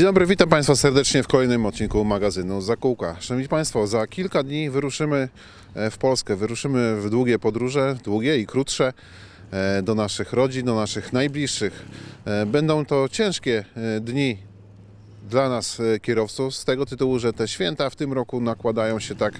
Dzień dobry, witam Państwa serdecznie w kolejnym odcinku magazynu Zakółka. Szanowni Państwo, za kilka dni wyruszymy e, w Polskę, wyruszymy w długie podróże, długie i krótsze, e, do naszych rodzin, do naszych najbliższych. E, będą to ciężkie dni dla nas kierowców z tego tytułu, że te święta w tym roku nakładają się tak,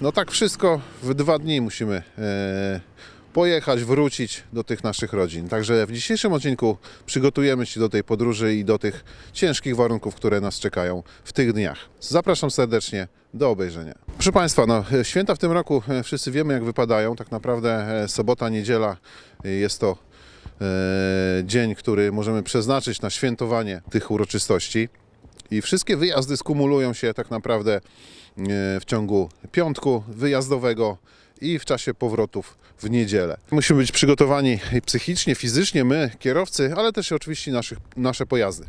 no tak wszystko w dwa dni musimy pojechać, wrócić do tych naszych rodzin. Także w dzisiejszym odcinku przygotujemy się do tej podróży i do tych ciężkich warunków, które nas czekają w tych dniach. Zapraszam serdecznie do obejrzenia. Proszę Państwa, no, święta w tym roku e, wszyscy wiemy jak wypadają. Tak naprawdę e, sobota, niedziela e, jest to e, dzień, który możemy przeznaczyć na świętowanie tych uroczystości. I wszystkie wyjazdy skumulują się tak naprawdę w ciągu piątku wyjazdowego, i w czasie powrotów w niedzielę. Musimy być przygotowani psychicznie, fizycznie, my, kierowcy, ale też oczywiście naszych, nasze pojazdy.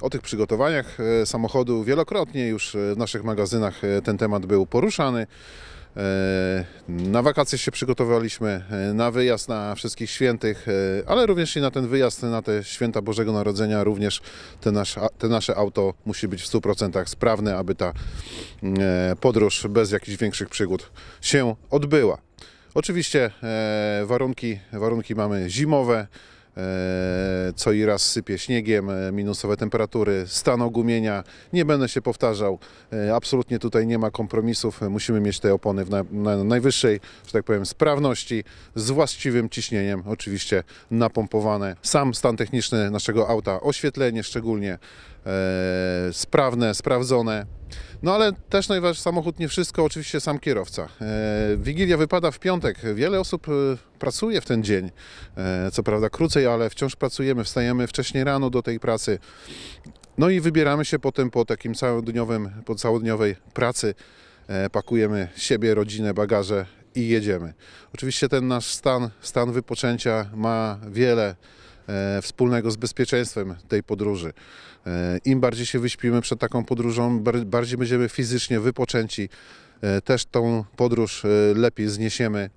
O tych przygotowaniach e, samochodu wielokrotnie już w naszych magazynach e, ten temat był poruszany. E, na wakacje się przygotowaliśmy, e, na wyjazd na wszystkich świętych, e, ale również i na ten wyjazd, na te święta Bożego Narodzenia, również te, te nasze auto musi być w 100% sprawne, aby ta mm, podróż bez jakichś większych przygód się odbyła. Oczywiście warunki, warunki mamy zimowe, E, co i raz sypie śniegiem, e, minusowe temperatury, stan ogumienia. Nie będę się powtarzał, e, absolutnie tutaj nie ma kompromisów. Musimy mieć te opony w najwyższej, że tak powiem, sprawności, z właściwym ciśnieniem, oczywiście napompowane. Sam stan techniczny naszego auta, oświetlenie szczególnie, E, sprawne, sprawdzone. No ale też najważniejszy samochód, nie wszystko, oczywiście sam kierowca. E, Wigilia wypada w piątek. Wiele osób e, pracuje w ten dzień. Co prawda krócej, ale wciąż pracujemy. Wstajemy wcześniej rano do tej pracy. No i wybieramy się potem po takim całodniowym, po całodniowej pracy. Pakujemy siebie, rodzinę, bagaże i jedziemy. Oczywiście ten nasz stan, stan wypoczęcia ma wiele E, wspólnego z bezpieczeństwem tej podróży. E, Im bardziej się wyśpimy przed taką podróżą, bardziej będziemy fizycznie wypoczęci, e, też tą podróż lepiej zniesiemy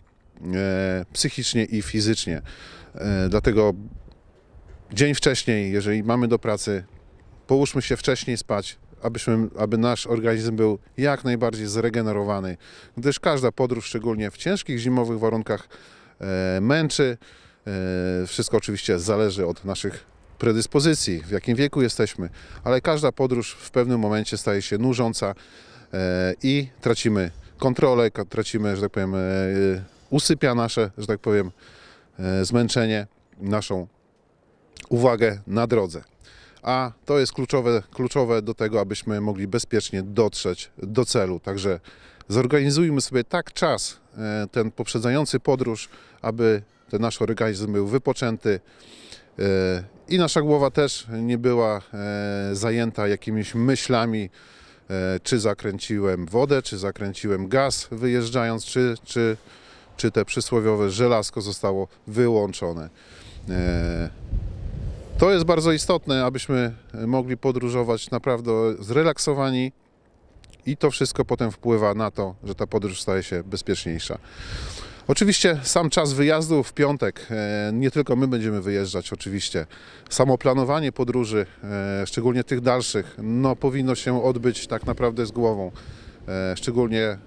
psychicznie i fizycznie. Dlatego dzień wcześniej, jeżeli mamy do pracy, połóżmy się wcześniej spać, abyśmy, aby nasz organizm był jak najbardziej zregenerowany, gdyż każda podróż, szczególnie w ciężkich zimowych warunkach, męczy. E, wszystko oczywiście zależy od naszych predyspozycji, w jakim wieku jesteśmy, ale każda podróż w pewnym momencie staje się nużąca e, i tracimy kontrolę, tracimy, że tak powiem, e, usypia nasze, że tak powiem, zmęczenie, naszą uwagę na drodze. A to jest kluczowe, kluczowe do tego, abyśmy mogli bezpiecznie dotrzeć do celu. Także zorganizujmy sobie tak czas, ten poprzedzający podróż, aby ten nasz organizm był wypoczęty e, i nasza głowa też nie była e, zajęta jakimiś myślami, e, czy zakręciłem wodę, czy zakręciłem gaz wyjeżdżając, czy, czy, czy te przysłowiowe żelazko zostało wyłączone. To jest bardzo istotne, abyśmy mogli podróżować naprawdę zrelaksowani i to wszystko potem wpływa na to, że ta podróż staje się bezpieczniejsza. Oczywiście sam czas wyjazdu w piątek, e, nie tylko my będziemy wyjeżdżać oczywiście. Samo planowanie podróży, e, szczególnie tych dalszych, no powinno się odbyć tak naprawdę z głową. E, szczególnie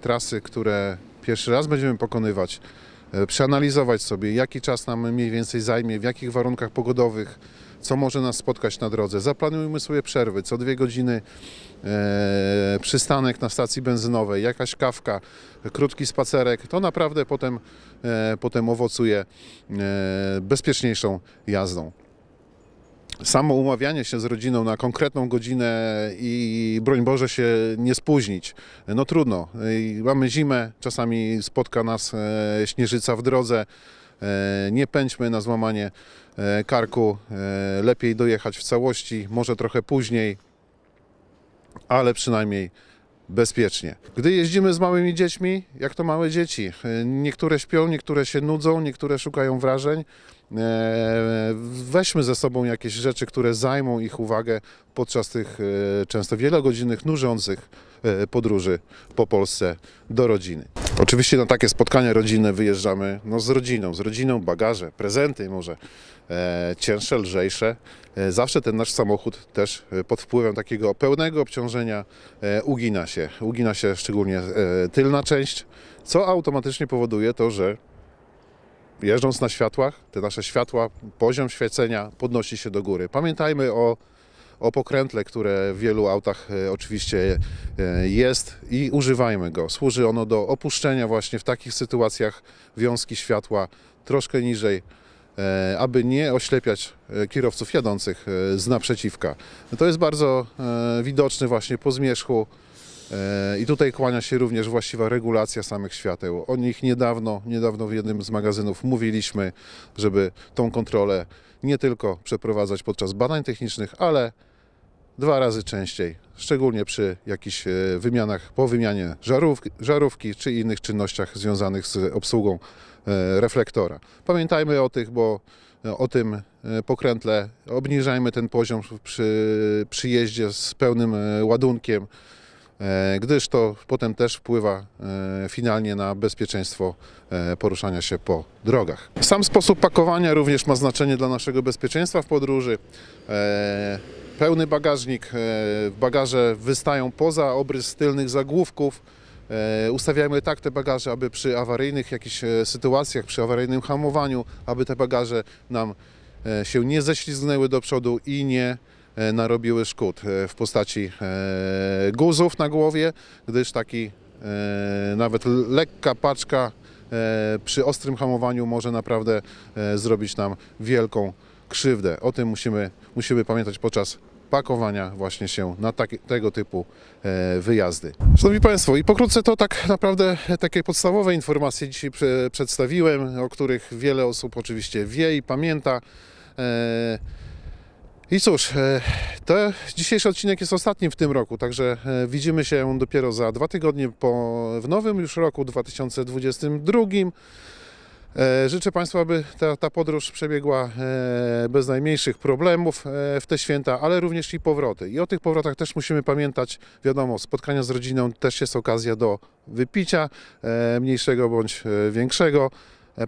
trasy, które pierwszy raz będziemy pokonywać, przeanalizować sobie, jaki czas nam mniej więcej zajmie, w jakich warunkach pogodowych, co może nas spotkać na drodze. Zaplanujmy sobie przerwy, co dwie godziny e, przystanek na stacji benzynowej, jakaś kawka, krótki spacerek. To naprawdę potem, e, potem owocuje e, bezpieczniejszą jazdą samo umawianie się z rodziną na konkretną godzinę i broń Boże się nie spóźnić. No trudno. E, mamy zimę, czasami spotka nas e, śnieżyca w drodze. E, nie pędźmy na złamanie e, karku, e, lepiej dojechać w całości, może trochę później, ale przynajmniej bezpiecznie. Gdy jeździmy z małymi dziećmi, jak to małe dzieci, niektóre śpią, niektóre się nudzą, niektóre szukają wrażeń, weźmy ze sobą jakieś rzeczy, które zajmą ich uwagę podczas tych często wielogodzinnych, nużących podróży po Polsce do rodziny. Oczywiście na no, takie spotkania rodzinne wyjeżdżamy no, z rodziną, z rodziną, bagaże, prezenty może e, cięższe, lżejsze. E, zawsze ten nasz samochód też e, pod wpływem takiego pełnego obciążenia e, ugina się. Ugina się szczególnie e, tylna część, co automatycznie powoduje to, że jeżdżąc na światłach, te nasze światła, poziom świecenia podnosi się do góry. Pamiętajmy o o pokrętle, które w wielu autach e, oczywiście e, jest i używajmy go. Służy ono do opuszczenia właśnie w takich sytuacjach wiązki światła troszkę niżej, e, aby nie oślepiać kierowców jadących z naprzeciwka. To jest bardzo widoczne właśnie po zmierzchu. I tutaj kłania się również właściwa regulacja samych świateł. O nich niedawno, niedawno w jednym z magazynów mówiliśmy, żeby tą kontrolę nie tylko przeprowadzać podczas badań technicznych, ale dwa razy częściej, szczególnie przy jakichś e, wymianach, po wymianie żarówki, żarówki czy innych czynnościach związanych z obsługą e, reflektora. Pamiętajmy o tych, bo e, o tym pokrętle, obniżajmy ten poziom przy przyjeździe z pełnym ładunkiem, gdyż to potem też wpływa finalnie na bezpieczeństwo poruszania się po drogach. Sam sposób pakowania również ma znaczenie dla naszego bezpieczeństwa w podróży. Pełny bagażnik, e, bagaże wystają poza obrys tylnych zagłówków. E, Ustawiamy tak te bagaże, aby przy awaryjnych jakichś e, sytuacjach, przy awaryjnym hamowaniu, aby te bagaże nam się nie ześlizgnęły do przodu i nie narobiły szkód w postaci guzów na głowie, gdyż taki nawet lekka paczka przy ostrym hamowaniu może naprawdę zrobić nam wielką krzywdę. O tym musimy, musimy pamiętać podczas pakowania właśnie się na takie, tego typu e, wyjazdy. Szanowni Państwo, i pokrótce to tak naprawdę takie podstawowe informacje dzisiaj przedstawiłem, o których wiele osób oczywiście wie i pamięta. E, I cóż, e, to dzisiejszy odcinek jest ostatnim w tym roku, także widzimy się dopiero za dwa tygodnie po, w nowym już roku 2022. E, życzę Państwu, aby ta, ta podróż przebiegła e, bez najmniejszych problemów e, w te święta, ale również i powroty. I o tych powrotach też musimy pamiętać. Wiadomo, spotkania z rodziną też jest okazja do wypicia, mniejszego bądź większego.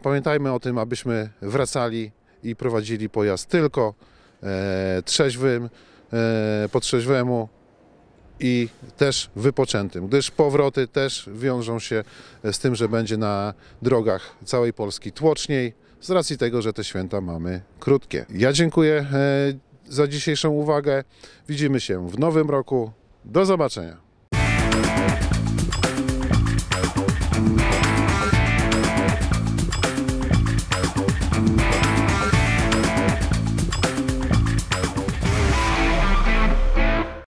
Pamiętajmy o tym, abyśmy wracali i prowadzili pojazd tylko trzeźwym, po trzeźwemu, i też wypoczętym, gdyż powroty też wiążą się z tym, że będzie na drogach całej Polski tłoczniej, z racji tego, że te święta mamy krótkie. Ja dziękuję e, za dzisiejszą uwagę. Widzimy się w nowym roku. Do zobaczenia.